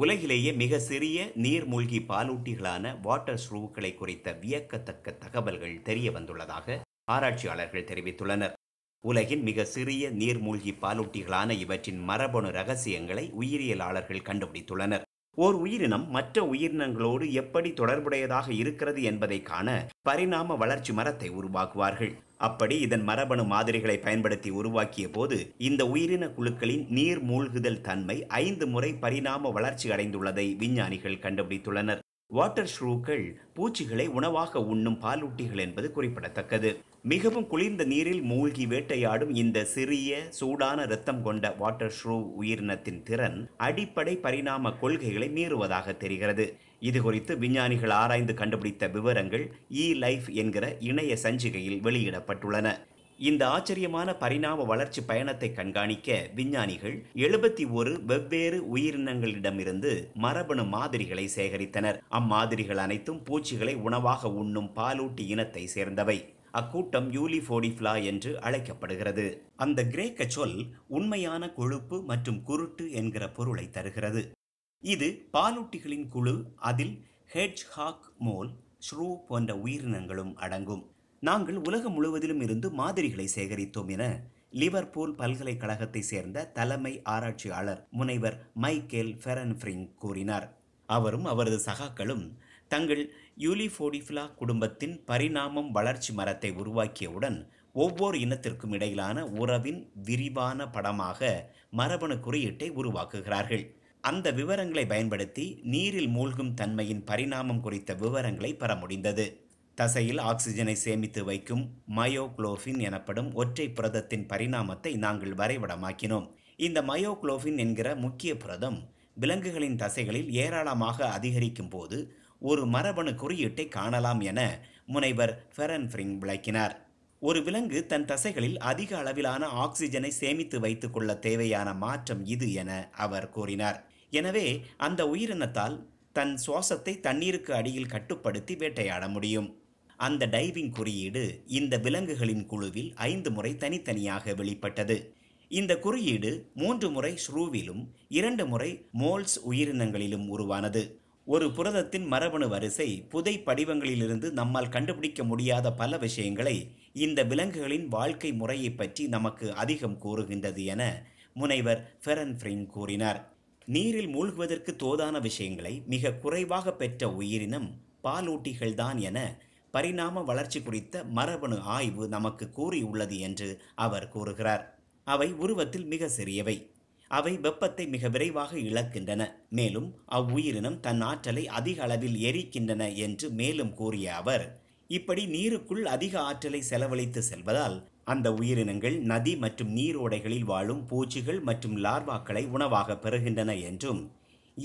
உலகிலேயே மிக சிறிய நீர்மூழ்கி பாலூட்டிகளான வாட்டர் ஸ்ரூவுகளை குறித்த வியக்கத்தக்க தகவல்கள் தெரிய வந்துள்ளதாக ஆராய்ச்சியாளர்கள் தெரிவித்துள்ளனர் உலகின் மிக சிறிய நீர்மூழ்கி பாலூட்டிகளான இவற்றின் மரபணு ரகசியங்களை உயிரியலாளர்கள் கண்டுபிடித்துள்ளனர் ஓர் உயிரினம் மற்ற உயிரினங்களோடு எப்படி தொடர்புடையதாக இருக்கிறது என்பதை காண பரிணாம வளர்ச்சி மரத்தை உருவாக்குவார்கள் அப்படி இதன் மரபணு மாதிரிகளை பயன்படுத்தி உருவாக்கிய போது இந்த உயிரின குழுக்களின் நீர் மூழ்குதல் தன்மை ஐந்து முறை பரிணாம வளர்ச்சி அடைந்துள்ளதை விஞ்ஞானிகள் கண்டுபிடித்துள்ளனர் வாட்டர் ஷ்ரூக்கள் பூச்சிகளை உணவாக உண்ணும் பாலூட்டிகள் என்பது குறிப்பிடத்தக்கது மிகவும் குளிர்ந்த நீரில் மூழ்கி வேட்டையாடும் இந்த சிறிய சூடான இரத்தம் கொண்ட வாட்டர் ஷ்ரூ உயிரினத்தின் திறன் அடிப்படை பரிணாம கொள்கைகளை மீறுவதாக தெரிகிறது இது குறித்து விஞ்ஞானிகள் ஆராய்ந்து கண்டுபிடித்த விவரங்கள் இ லைஃப் என்கிற இணைய சஞ்சிகையில் வெளியிடப்பட்டுள்ளன இந்த ஆச்சரியமான பரிணாம வளர்ச்சி பயணத்தை கண்காணிக்க விஞ்ஞானிகள் எழுபத்தி ஒரு வெவ்வேறு உயிரினங்களிடமிருந்து மரபணு மாதிரிகளை சேகரித்தனர் அம்மாதிரிகள் அனைத்தும் பூச்சிகளை உணவாக உண்ணும் பாலூட்டி இனத்தை சேர்ந்தவை அக்கூட்டம் யூலிஃபோடிஃப்ளா என்று அழைக்கப்படுகிறது அந்த கிரேக்க சொல் உண்மையான கொழுப்பு மற்றும் குருட்டு என்கிற பொருளை தருகிறது இது பாலூட்டிகளின் குழு அதில் ஹெட்ஜ் ஹாக் மோல் ஸ்ரூ போன்ற உயிரினங்களும் அடங்கும் நாங்கள் உலகம் முழுவதிலும் இருந்து மாதிரிகளை சேகரித்தோம் என லிவர்பூல் பல்கலைக்கழகத்தை சேர்ந்த தலைமை ஆராய்ச்சியாளர் முனைவர் மைக்கேல் ஃபெரன்ஃப்ரிங் கூறினார் அவரும் அவரது சகாக்களும் தங்கள் யூலிஃபோடிஃபிலா குடும்பத்தின் பரிணாமம் வளர்ச்சி மரத்தை உருவாக்கியவுடன் ஒவ்வொரு இனத்திற்கும் இடையிலான உறவின் விரிவான படமாக மரபணு குறியீட்டை உருவாக்குகிறார்கள் அந்த விவரங்களை பயன்படுத்தி நீரில் மூழ்கும் தன்மையின் பரிணாமம் குறித்த விவரங்களை பெற முடிந்தது தசையில் ஆக்சிஜனை சேமித்து வைக்கும் மயோக்ளோஃபின் எனப்படும் ஒற்றை புரதத்தின் பரிணாமத்தை நாங்கள் வரைபடமாக்கினோம் இந்த மயோக்ளோஃபின் என்கிற முக்கிய புரதம் விலங்குகளின் தசைகளில் ஏராளமாக அதிகரிக்கும் போது ஒரு மரபணு குறியீட்டை காணலாம் என முனைவர் ஃபெரன் ஃப்ரிங் விளக்கினார் ஒரு விலங்கு தன் தசைகளில் அதிக அளவிலான ஆக்சிஜனை சேமித்து வைத்துக்கொள்ள தேவையான மாற்றம் இது என அவர் கூறினார் எனவே அந்த உயிரினத்தால் தன் சுவாசத்தை தண்ணீருக்கு அடியில் கட்டுப்படுத்தி வேட்டையாட முடியும் அந்த டைவிங் குறியீடு இந்த விலங்குகளின் குழுவில் ஐந்து முறை தனித்தனியாக வெளிப்பட்டது இந்த குறியீடு மூன்று முறை ஸ்ரூவிலும் இரண்டு முறை மோல்ஸ் உயிரினங்களிலும் உருவானது ஒரு புரதத்தின் மரபணு வரிசை புதை படிவங்களிலிருந்து நம்மால் கண்டுபிடிக்க முடியாத பல விஷயங்களை இந்த விலங்குகளின் வாழ்க்கை முறையை பற்றி நமக்கு அதிகம் கூறுகின்றது என முனைவர் ஃபெரன் ஃப்ரிங் கூறினார் நீரில் மூழ்குவதற்கு தோதான விஷயங்களை மிக குறைவாக பெற்ற உயிரினம் பாலூட்டிகள்தான் என பரிணாம வளர்ச்சி குறித்த மரபணு ஆய்வு நமக்கு கூறியுள்ளது என்று அவர் கூறுகிறார் அவை உருவத்தில் மிக சிறியவை அவை வெப்பத்தை மிக விரைவாக இழக்கின்றன மேலும் அவ்வுயிரினம் தன் ஆற்றலை அதிக அளவில் எரிக்கின்றன என்று மேலும் கூறிய அவர் இப்படி நீருக்குள் அதிக ஆற்றலை செலவழித்து செல்வதால் அந்த உயிரினங்கள் நதி மற்றும் நீரோடைகளில் வாழும் பூச்சிகள் மற்றும் லார்வாக்களை உணவாக பெறுகின்றன என்றும்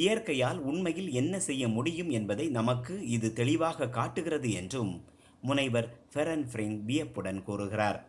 இயற்கையால் உண்மையில் என்ன செய்ய முடியும் என்பதை நமக்கு இது தெளிவாக காட்டுகிறது என்றும் முனைவர் ஃபெரன் ஃப்ரிங் வியப்புடன் கூறுகிறார்